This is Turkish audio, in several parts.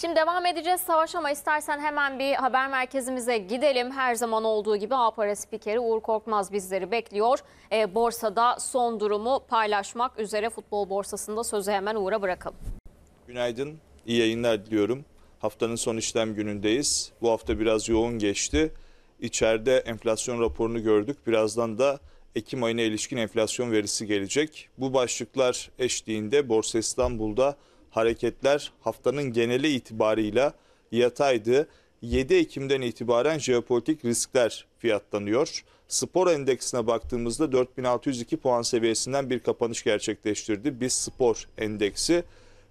Şimdi devam edeceğiz Savaş ama istersen hemen bir haber merkezimize gidelim. Her zaman olduğu gibi APARA e spikeri Uğur Korkmaz bizleri bekliyor. E, borsada son durumu paylaşmak üzere futbol borsasında sözü hemen Uğur'a bırakalım. Günaydın, iyi yayınlar diliyorum. Haftanın son işlem günündeyiz. Bu hafta biraz yoğun geçti. İçeride enflasyon raporunu gördük. Birazdan da Ekim ayına ilişkin enflasyon verisi gelecek. Bu başlıklar eşliğinde Borsa İstanbul'da hareketler haftanın geneli itibarıyla yataydı. 7 Ekim'den itibaren jeopolitik riskler fiyatlanıyor. Spor endeksine baktığımızda 4602 puan seviyesinden bir kapanış gerçekleştirdi. Biz spor endeksi.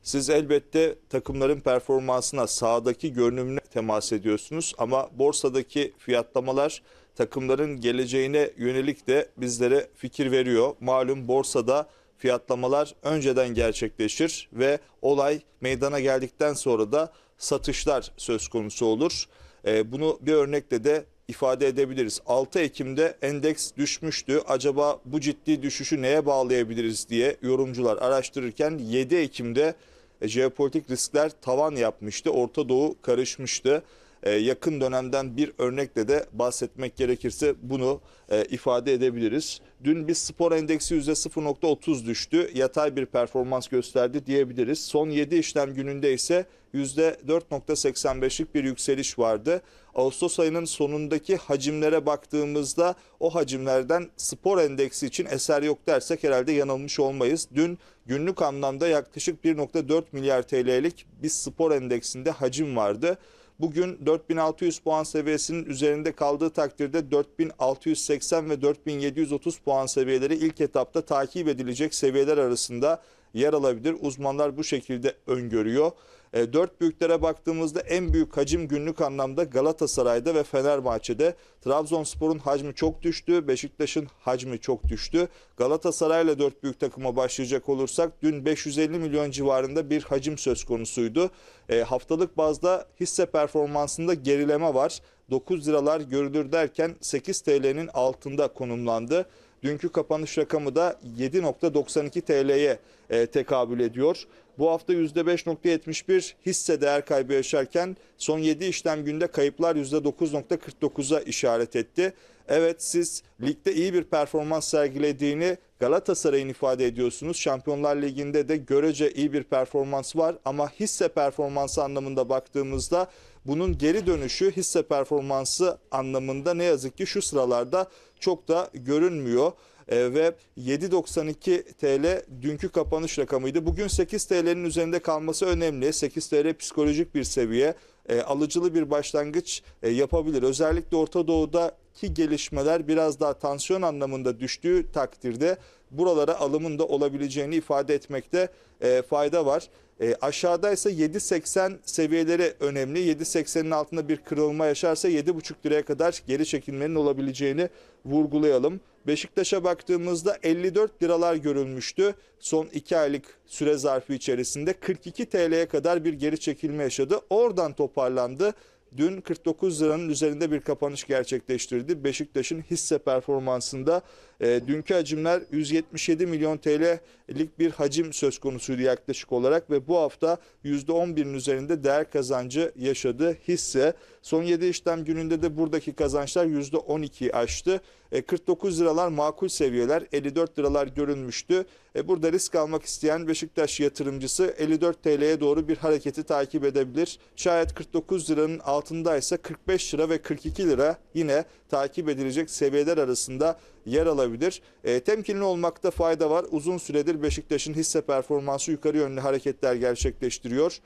Siz elbette takımların performansına, sağdaki görünümüne temas ediyorsunuz ama borsadaki fiyatlamalar takımların geleceğine yönelik de bizlere fikir veriyor. Malum borsada fiyatlamalar önceden gerçekleşir ve olay meydana geldikten sonra da satışlar söz konusu olur. E, bunu bir örnekle de ifade edebiliriz. 6 Ekim'de endeks düşmüştü. Acaba bu ciddi düşüşü neye bağlayabiliriz diye yorumcular araştırırken 7 Ekim'de e, jeopolitik riskler tavan yapmıştı. Orta Doğu karışmıştı. Ee, yakın dönemden bir örnekle de bahsetmek gerekirse bunu e, ifade edebiliriz. Dün bir spor endeksi %0.30 düştü. Yatay bir performans gösterdi diyebiliriz. Son 7 işlem gününde ise %4.85'lik bir yükseliş vardı. Ağustos ayının sonundaki hacimlere baktığımızda o hacimlerden spor endeksi için eser yok dersek herhalde yanılmış olmayız. Dün günlük anlamda yaklaşık 1.4 milyar TL'lik bir spor endeksinde hacim vardı. Bugün 4600 puan seviyesinin üzerinde kaldığı takdirde 4680 ve 4730 puan seviyeleri ilk etapta takip edilecek seviyeler arasında yer alabilir. Uzmanlar bu şekilde öngörüyor. E, dört büyüklere baktığımızda en büyük hacim günlük anlamda Galatasaray'da ve Fenerbahçe'de. Trabzonspor'un hacmi çok düştü, Beşiktaş'ın hacmi çok düştü. Galatasaray'la dört büyük takıma başlayacak olursak dün 550 milyon civarında bir hacim söz konusuydu. E, haftalık bazda hisse performansında gerileme var. 9 liralar görülür derken 8 TL'nin altında konumlandı. Dünkü kapanış rakamı da 7.92 TL'ye e, tekabül ediyor bu hafta %5.71 hisse değer kaybı yaşarken son 7 işlem günde kayıplar %9.49'a işaret etti. Evet siz ligde iyi bir performans sergilediğini Galatasaray'ın ifade ediyorsunuz. Şampiyonlar Ligi'nde de görece iyi bir performans var ama hisse performansı anlamında baktığımızda bunun geri dönüşü hisse performansı anlamında ne yazık ki şu sıralarda çok da görünmüyor e, ve 7.92 TL dünkü kapanış rakamıydı. Bugün 8 TL'nin üzerinde kalması önemli. 8 TL psikolojik bir seviye. E, alıcılı bir başlangıç e, yapabilir. Özellikle Orta Doğu'daki gelişmeler biraz daha tansiyon anlamında düştüğü takdirde buralara alımın da olabileceğini ifade etmekte e, fayda var. E, aşağıda ise 7.80 seviyeleri önemli. 7.80'in altında bir kırılma yaşarsa 7.5 liraya kadar geri çekilmenin olabileceğini vurgulayalım. Beşiktaş'a baktığımızda 54 liralar görülmüştü. Son 2 aylık süre zarfı içerisinde 42 TL'ye kadar bir geri çekilme yaşadı. Oradan toparlandı. Dün 49 liranın üzerinde bir kapanış gerçekleştirdi. Beşiktaş'ın hisse performansında e, dünkü hacimler 177 milyon TL'lik bir hacim söz konusuydu yaklaşık olarak ve bu hafta %11'in üzerinde değer kazancı yaşadı hisse. Son 7 işlem gününde de buradaki kazançlar %12'yi aştı. 49 e, liralar makul seviyeler, 54 liralar görünmüştü. E, burada risk almak isteyen Beşiktaş yatırımcısı 54 TL'ye doğru bir hareketi takip edebilir. Şayet 49 liranın altındaysa 45 lira ve 42 lira yine takip edilecek seviyeler arasında yer alabilir. E, temkinli olmakta fayda var. Uzun süredir Beşiktaş'ın hisse performansı yukarı yönlü hareketler gerçekleştiriyor.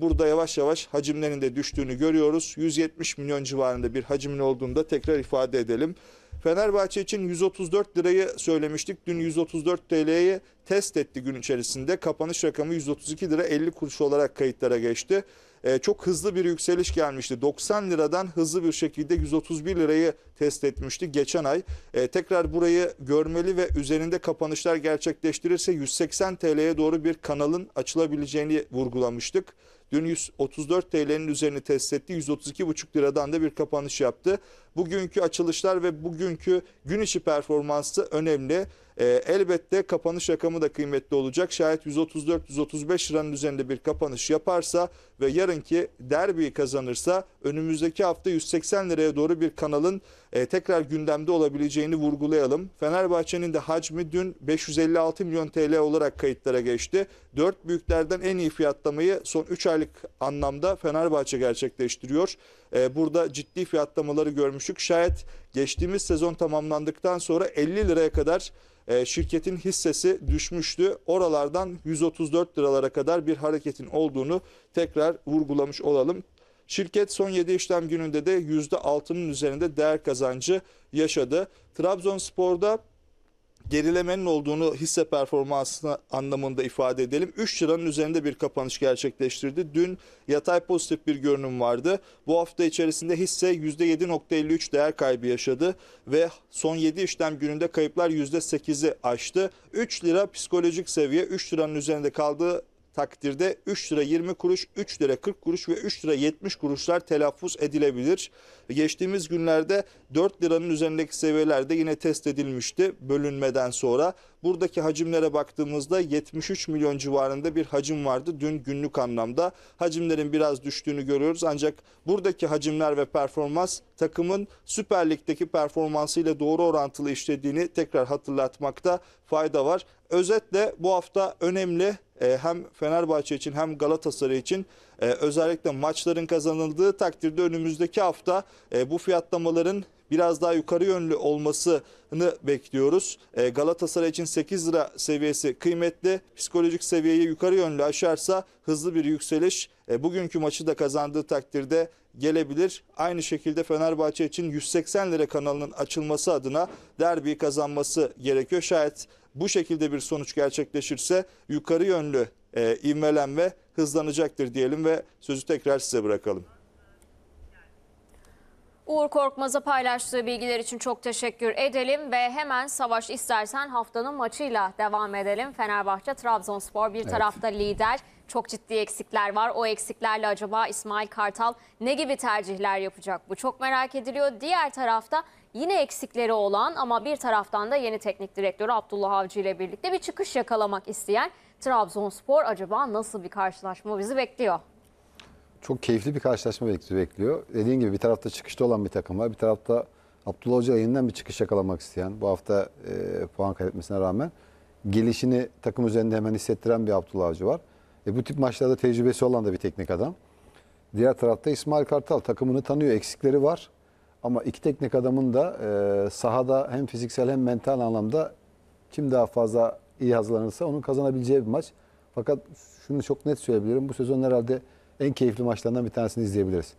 burada yavaş yavaş hacimlerin de düştüğünü görüyoruz. 170 milyon civarında bir hacmin olduğunda tekrar ifade edelim. Fenerbahçe için 134 lirayı söylemiştik. Dün 134 TL'yi test etti gün içerisinde. Kapanış rakamı 132 lira 50 kuruş olarak kayıtlara geçti. Ee, çok hızlı bir yükseliş gelmişti. 90 liradan hızlı bir şekilde 131 lirayı test etmişti geçen ay. Ee, tekrar burayı görmeli ve üzerinde kapanışlar gerçekleştirirse 180 TL'ye doğru bir kanalın açılabileceğini vurgulamıştık. Dün 134 TL'nin üzerini test etti. 132,5 liradan da bir kapanış yaptı. Bugünkü açılışlar ve bugünkü gün içi performansı önemli. E, elbette kapanış rakamı da kıymetli olacak. Şayet 134-135 liranın üzerinde bir kapanış yaparsa ve yarınki derbiyi kazanırsa önümüzdeki hafta 180 liraya doğru bir kanalın e, tekrar gündemde olabileceğini vurgulayalım. Fenerbahçe'nin de hacmi dün 556 milyon TL olarak kayıtlara geçti. Dört büyüklerden en iyi fiyatlamayı son 3 aylık anlamda Fenerbahçe gerçekleştiriyor. E, burada ciddi fiyatlamaları görmüştük. Şayet geçtiğimiz sezon tamamlandıktan sonra 50 liraya kadar e, şirketin hissesi düşmüştü. Oralardan 134 liralara kadar bir hareketin olduğunu tekrar vurgulamış olalım. Şirket son 7 işlem gününde de %6'nın üzerinde değer kazancı yaşadı. Trabzonspor'da gerilemenin olduğunu hisse performansı anlamında ifade edelim. 3 liranın üzerinde bir kapanış gerçekleştirdi. Dün yatay pozitif bir görünüm vardı. Bu hafta içerisinde hisse %7.53 değer kaybı yaşadı ve son 7 işlem gününde kayıplar %8'i aştı. 3 lira psikolojik seviye 3 liranın üzerinde kaldığı takdirde 3 lira 20 kuruş, 3 lira 40 kuruş ve 3 lira 70 kuruşlar telaffuz edilebilir. Geçtiğimiz günlerde 4 liranın üzerindeki seviyelerde yine test edilmişti bölünmeden sonra. Buradaki hacimlere baktığımızda 73 milyon civarında bir hacim vardı dün günlük anlamda. Hacimlerin biraz düştüğünü görüyoruz ancak buradaki hacimler ve performans takımın Süper Lig'deki performansıyla doğru orantılı işlediğini tekrar hatırlatmakta fayda var. Özetle bu hafta önemli e, hem Fenerbahçe için hem Galatasaray için e, özellikle maçların kazanıldığı takdirde önümüzdeki hafta e, bu fiyatlamaların biraz daha yukarı yönlü olmasını bekliyoruz. E, Galatasaray için 8 lira seviyesi kıymetli. Psikolojik seviyeyi yukarı yönlü aşarsa hızlı bir yükseliş e, bugünkü maçı da kazandığı takdirde gelebilir. Aynı şekilde Fenerbahçe için 180 lira kanalının açılması adına derbi kazanması gerekiyor. Şayet bu şekilde bir sonuç gerçekleşirse yukarı yönlü e, ivmelenme hızlanacaktır diyelim ve sözü tekrar size bırakalım. Uğur Korkmaz'a paylaştığı bilgiler için çok teşekkür edelim ve hemen Savaş istersen haftanın maçıyla devam edelim. Fenerbahçe Trabzonspor bir evet. tarafta lider. Çok ciddi eksikler var. O eksiklerle acaba İsmail Kartal ne gibi tercihler yapacak? Bu çok merak ediliyor. Diğer tarafta yine eksikleri olan ama bir taraftan da yeni teknik direktörü Abdullah Avcı ile birlikte bir çıkış yakalamak isteyen Trabzonspor acaba nasıl bir karşılaşma bizi bekliyor? çok keyifli bir karşılaşma bekliyor. Dediğin gibi bir tarafta çıkışta olan bir takım var. Bir tarafta Abdullah Hoca yeniden bir çıkış yakalamak isteyen, bu hafta e, puan kaybetmesine rağmen gelişini takım üzerinde hemen hissettiren bir Abdullah Hoca var. E, bu tip maçlarda tecrübesi olan da bir teknik adam. Diğer tarafta İsmail Kartal takımını tanıyor, eksikleri var. Ama iki teknik adamın da e, sahada hem fiziksel hem mental anlamda kim daha fazla iyi hazırlanırsa onun kazanabileceği bir maç. Fakat şunu çok net söyleyebilirim. Bu sezon herhalde en keyifli maçlarından bir tanesini izleyebiliriz.